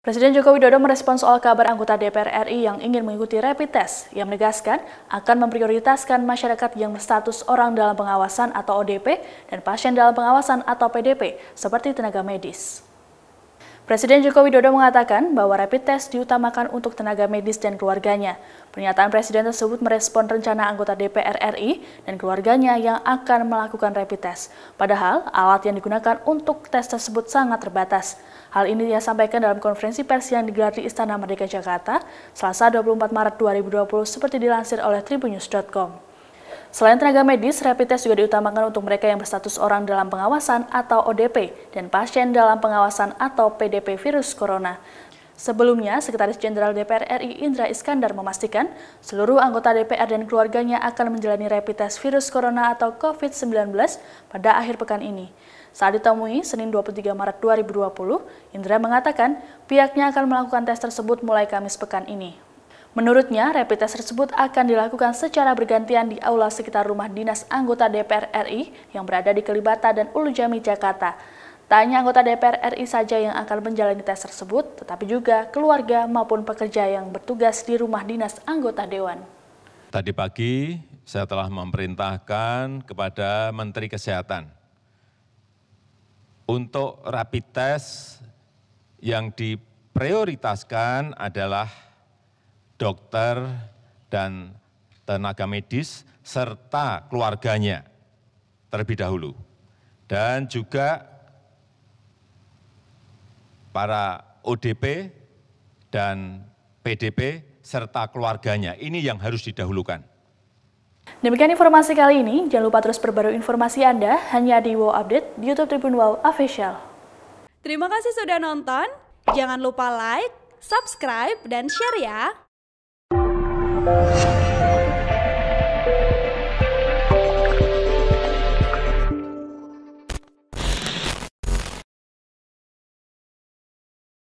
Presiden Joko Widodo merespons soal kabar anggota DPR RI yang ingin mengikuti rapid test. Ia menegaskan akan memprioritaskan masyarakat yang berstatus orang dalam pengawasan atau ODP dan pasien dalam pengawasan atau PDP seperti tenaga medis. Presiden Joko Widodo mengatakan bahwa rapid test diutamakan untuk tenaga medis dan keluarganya. Pernyataan Presiden tersebut merespon rencana anggota DPR RI dan keluarganya yang akan melakukan rapid test. Padahal alat yang digunakan untuk tes tersebut sangat terbatas. Hal ini dia sampaikan dalam konferensi pers yang digelar di Istana Merdeka Jakarta, Selasa 24 Maret 2020 seperti dilansir oleh tribunnews.com. Selain tenaga medis, rapid test juga diutamakan untuk mereka yang berstatus orang dalam pengawasan atau ODP dan pasien dalam pengawasan atau PDP virus corona. Sebelumnya, Sekretaris Jenderal DPR RI Indra Iskandar memastikan seluruh anggota DPR dan keluarganya akan menjalani rapid test virus corona atau COVID-19 pada akhir pekan ini. Saat ditemui Senin 23 Maret 2020, Indra mengatakan pihaknya akan melakukan tes tersebut mulai Kamis pekan ini. Menurutnya, rapid test tersebut akan dilakukan secara bergantian di aula sekitar rumah dinas anggota DPR RI yang berada di Kelibata dan Ulu Jami, Jakarta. Tanya anggota DPR RI saja yang akan menjalani tes tersebut, tetapi juga keluarga maupun pekerja yang bertugas di rumah dinas anggota Dewan. Tadi pagi saya telah memerintahkan kepada Menteri Kesehatan untuk rapid test yang diprioritaskan adalah dokter, dan tenaga medis, serta keluarganya terlebih dahulu. Dan juga para ODP dan PDP serta keluarganya. Ini yang harus didahulukan. Demikian informasi kali ini. Jangan lupa terus perbarui informasi Anda hanya di WOW Update di YouTube Tribun WOW Official. Terima kasih sudah nonton. Jangan lupa like, subscribe, dan share ya. Música